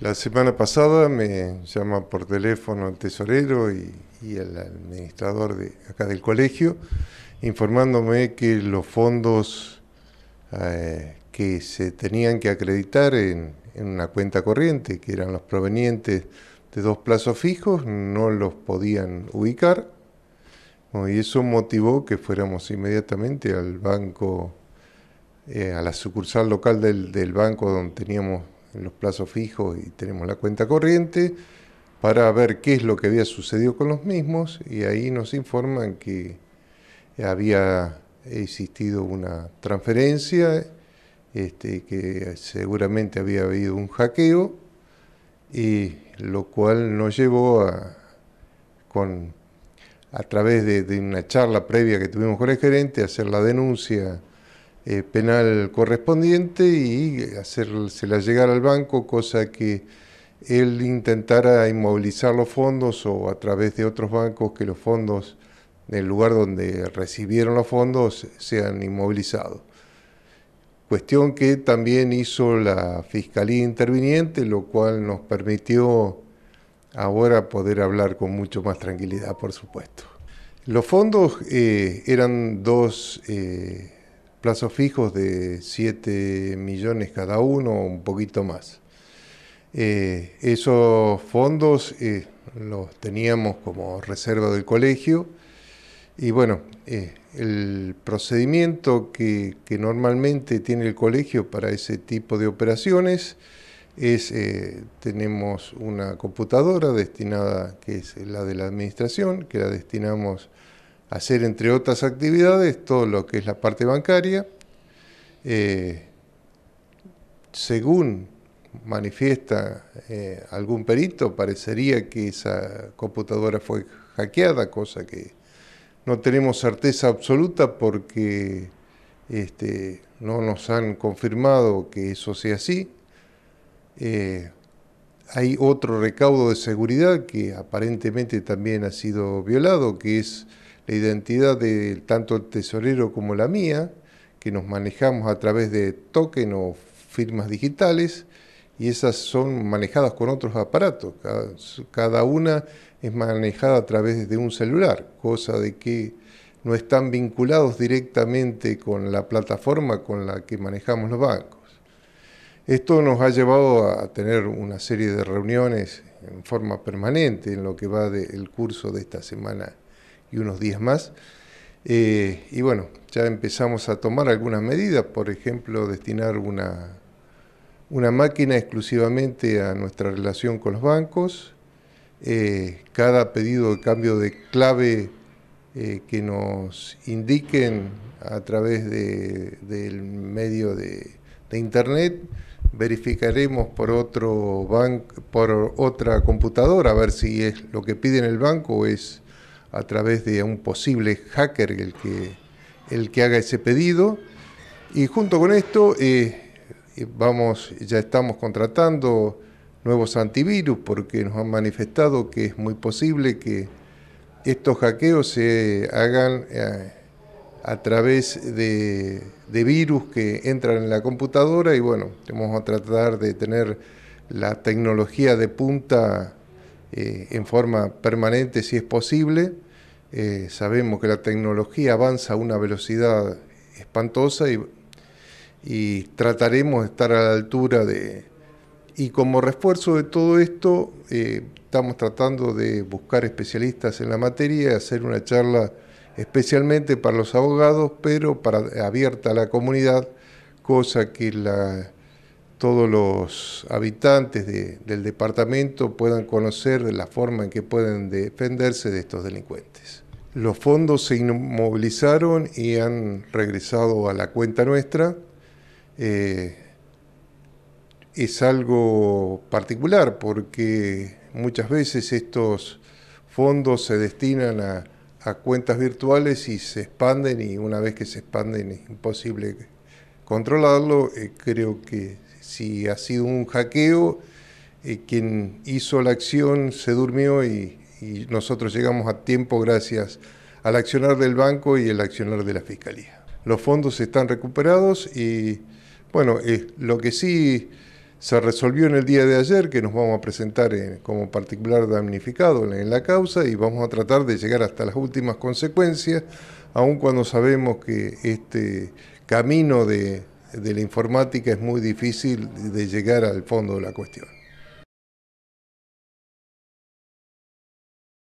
La semana pasada me llama por teléfono el tesorero y, el administrador de acá del colegio informándome que los fondos eh, que se tenían que acreditar en, una cuenta corriente, que eran los provenientes de dos plazos fijos, no los podían ubicar. y eso motivó que fuéramos inmediatamente al banco, eh, a la sucursal local del banco donde teníamos los plazos fijos y tenemos la cuenta corriente para ver qué es lo que había sucedido con los mismos y ahí nos informan que había existido una transferencia, este, que seguramente había habido un hackeo y lo cual nos llevó a, con, a través de, de una charla previa que tuvimos con el gerente a hacer la denuncia eh, penal correspondiente y hacérsela llegar al banco, cosa que él intentara inmovilizar los fondos o a través de otros bancos que los fondos, en el lugar donde recibieron los fondos, sean inmovilizados. Cuestión que también hizo la Fiscalía Interviniente, lo cual nos permitió ahora poder hablar con mucho más tranquilidad, por supuesto. Los fondos eh, eran dos... Eh, plazos fijos de 7 millones cada uno, un poquito más. Eh, esos fondos eh, los teníamos como reserva del colegio y bueno, eh, el procedimiento que, que, normalmente tiene el colegio para ese tipo de operaciones es, tenemos una computadora destinada, que es la de la administración, que la destinamos hacer, entre otras actividades, todo lo que es la parte bancaria, eh, según manifiesta eh, algún perito, parecería que esa computadora fue hackeada, cosa que no tenemos certeza absoluta porque este, no nos han confirmado que eso sea así. Eh, hay otro recaudo de seguridad que aparentemente también ha sido violado, que es la identidad de tanto el tesorero como la mía, que nos manejamos a través de token o firmas digitales, y esas son manejadas con otros aparatos. Cada, una es manejada a través de un celular, cosa de que no están vinculados directamente con la plataforma con la que manejamos los bancos. Esto nos ha llevado a tener una serie de reuniones en forma permanente en lo que va del curso de esta semana y unos días más. Eh, y bueno, ya empezamos a tomar algunas medidas, por ejemplo, destinar una, una máquina exclusivamente a nuestra relación con los bancos. Eh, cada pedido de cambio de clave eh, que nos indiquen a través del medio de, internet, verificaremos por, otro por otra computadora a ver si es lo que piden el banco o es a través de un posible hacker el que, el que haga ese pedido. Y junto con esto eh, vamos, ya estamos contratando nuevos antivirus porque nos han manifestado que es muy posible que estos hackeos se hagan eh, a través de, de, virus que entran en la computadora y bueno, vamos a tratar de tener la tecnología de punta eh, en forma permanente si es posible. Eh, sabemos que la tecnología avanza a una velocidad espantosa y, trataremos de estar a la altura de... Y como refuerzo de todo esto, eh, estamos tratando de buscar especialistas en la materia, hacer una charla especialmente para los abogados, pero para, abierta a la comunidad, cosa que la todos los habitantes del departamento puedan conocer la forma en que pueden defenderse de estos delincuentes. Los fondos se inmovilizaron y han regresado a la cuenta nuestra. Eh, es algo particular porque muchas veces estos fondos se destinan a, cuentas virtuales y se expanden y una vez que se expanden es imposible controlarlo. Eh, creo que si ha sido un hackeo, eh, quien hizo la acción se durmió y, nosotros llegamos a tiempo gracias al accionar del banco y el accionar de la fiscalía. Los fondos están recuperados y bueno, lo que sí se resolvió en el día de ayer, que nos vamos a presentar eh, como particular damnificado en la causa y vamos a tratar de llegar hasta las últimas consecuencias, aun cuando sabemos que este camino de de la informática es muy difícil de llegar al fondo de la cuestión.